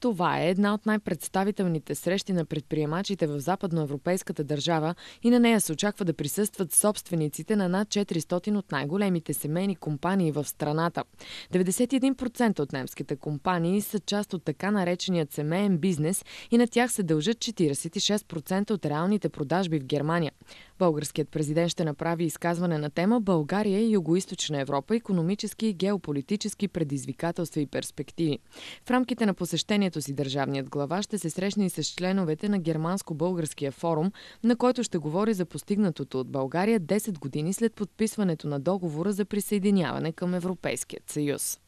Това е една от най-представителните срещи на предприемачите в западноевропейската държава и на нея се очаква да присъстват собствениците на над 400 от най-големите семейни компании в страната. 91% от немските компании са част от така нареченият семейен бизнес и на тях се дължат 46% от реалните продажби в Германия. Българският президент ще направи изказване на тема България и Юго-Источна Европа, економически и геополитически предизвикателства и перспективи. В рамките на посещението си държавният глава ще се срещне и с членовете на Германско-българския форум, на който ще говори за постигнатото от България 10 години след подписването на договора за присъединяване към Европейският съюз.